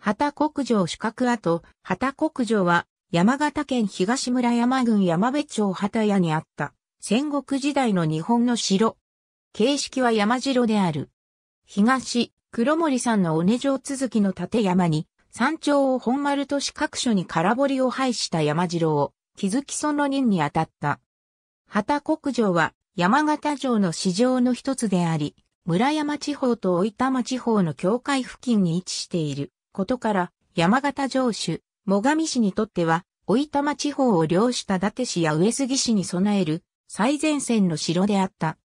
旗国城主格跡、旗国城は山形県東村山郡山部町旗屋にあった戦国時代の日本の城。形式は山城である。東、黒森山の尾根城続きの立山に山頂を本丸都市各所に空堀を配した山城を築きその任にあたった。旗国城は山形城の市場の一つであり、村山地方と大分地方の境界付近に位置している。ことから、山形城主、最上市にとっては、おいたま地方を領した伊達市や上杉市に備える最前線の城であった。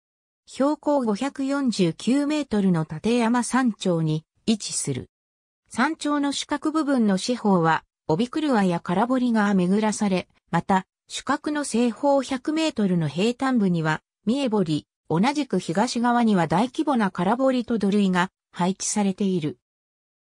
標高549メートルの立山山頂に位置する。山頂の四角部分の四方は、帯車や空堀が巡らされ、また、主角の西方100メートルの平坦部には、三重堀、同じく東側には大規模な空堀と土塁が配置されている。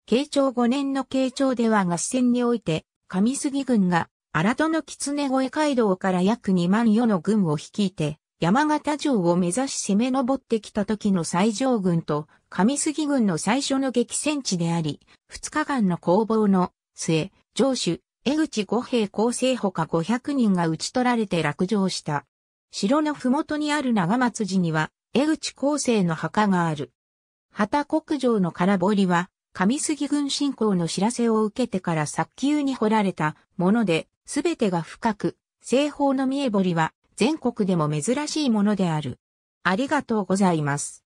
慶長5年の慶長では合戦において、上杉軍が新戸の狐越街道から約2万余の軍を率いて、山形城を目指し攻め上ってきた時の最上軍と上杉軍の最初の激戦地であり、2日間の攻防の末、城主、江口五兵構成ほか500人が討ち取られて落城した。城の麓にある長松寺には、江口構成の墓がある。旗国城の空堀は、上杉軍侵攻の知らせを受けてから早急に掘られたもので、すべてが深く、西方の見え彫りは全国でも珍しいものである。ありがとうございます。